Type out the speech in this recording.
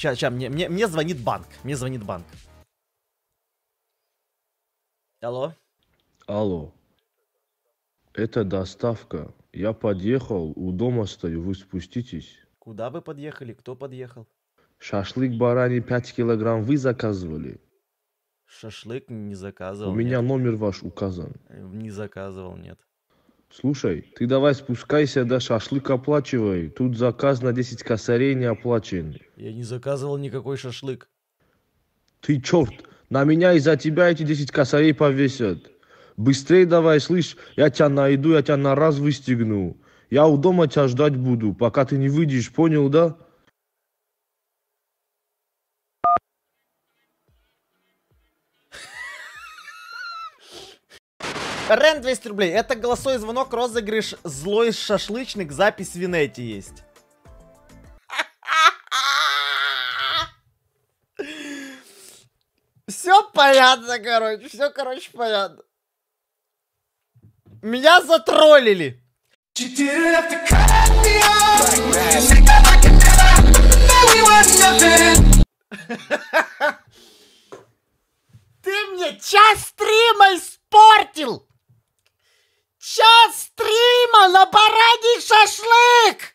Сейчас, сейчас, мне, мне, мне звонит банк. Мне звонит банк. Алло. Алло. Это доставка. Я подъехал, у дома стою, вы спуститесь. Куда вы подъехали? Кто подъехал? Шашлык бараний 5 килограмм вы заказывали. Шашлык не заказывал. У меня нет. номер ваш указан. Не заказывал, нет слушай ты давай спускайся да шашлык оплачивай тут заказ на десять косарей не оплачен я не заказывал никакой шашлык ты черт на меня из за тебя эти десять косарей повесят быстрей давай слышь я тебя найду я тебя на раз выстегну я у дома тебя ждать буду пока ты не выйдешь понял да Рен 200 рублей. Это голосовой звонок, розыгрыш, злой шашлычник, запись в Винете есть. Все понятно, короче. Все, короче, понятно. Меня затроллили. Ты мне час стрима испортил! So slick.